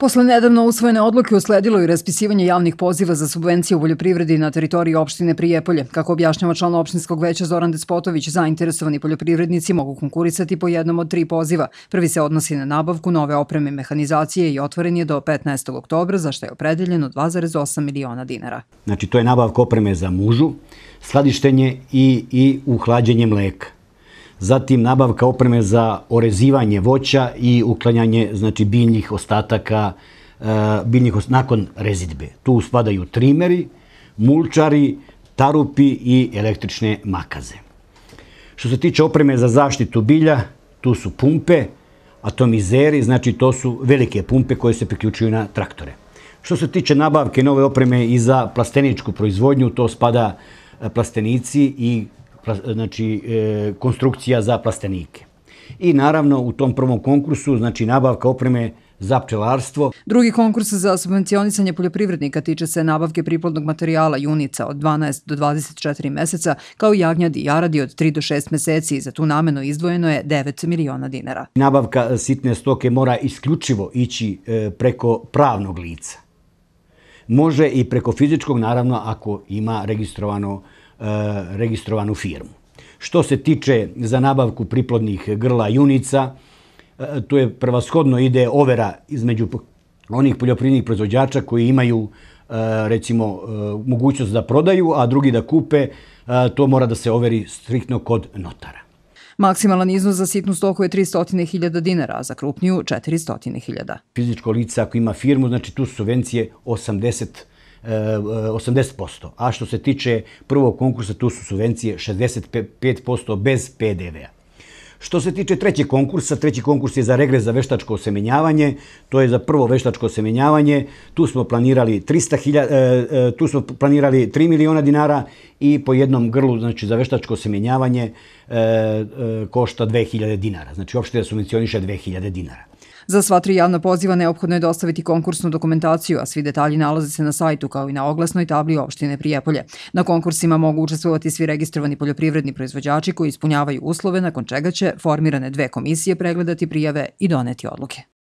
Posle nedavno usvojene odluke usledilo je raspisivanje javnih poziva za subvencije u poljoprivredi na teritoriji opštine Prijepolje. Kako objašnjava član opštinskog veća Zoran Despotović, zainteresovani poljoprivrednici mogu konkurisati po jednom od tri poziva. Prvi se odnosi na nabavku nove opreme mehanizacije i otvoren je do 15. oktobra, za što je opredeljeno 2,8 miliona dinara. Znači, to je nabavka opreme za mužu, skladištenje i, i uhlađenje mleka zatim nabavka opreme za orezivanje voća i uklanjanje znači, biljnih ostataka e, biljnih os nakon rezidbe. Tu spadaju trimeri, mulčari, tarupi i električne makaze. Što se tiče opreme za zaštitu bilja, tu su pumpe, atomizeri, znači to su velike pumpe koje se priključuju na traktore. Što se tiče nabavke nove opreme i za plasteničku proizvodnju, to spada e, plastenici i znači, e, konstrukcija za plastenike. I naravno u tom prvom konkursu, znači nabavka opreme za pčelarstvo. Drugi konkurs za subvencionisanje poljoprivrednika tiče se nabavke priplodnog materijala junica od 12 do 24 meseca, kao i jagnjadi jaradi od 3 do 6 meseci za tu namenu izdvojeno je 9 miliona dinara. Nabavka sitne stoke mora isključivo ići e, preko pravnog lica. Može i preko fizičkog, naravno, ako ima registrovano Eh, registrovanu firmu. Što se tiče za nabavku priplodnih grla junica, eh, tu je prvashodno ide overa između onih poljoprivrednih proizvođača koji imaju eh, recimo mogućnost da prodaju, a drugi da kupe, to mora da se overi striktno kod notara. Maksimalan iznos za sitnu stoku je 300.000 dinara, a za krupniju 400.000. Fizičko lice ako ima firmu, znači tu su subvencije 80.000 80%. E, A što se tiče prvog konkursa, tu su subvencije 65% bez PDV-a. Što se tiče trećeg konkursa, treći konkurs je za regres za veštačko osemenjavanje, to je za prvo veštačko osemenjavanje, tu smo planirali 300.000 e, e, tu smo planirali 3 miliona dinara i po jednom grlu, znači za veštačko osemenjavanje košta 2000 dinara. Znači opšte opština subvencioniše 2000 dinara. Za sva tri javna poziva neophodno je dostaviti konkursnu dokumentaciju, a svi detalji nalaze se na sajtu kao i na oglasnoj tabli opštine Prijepolje. Na konkursima mogu učestvovati svi registrovani poljoprivredni proizvođači koji ispunjavaju uslove, nakon čega će formirane dve komisije pregledati prijave i doneti odluke.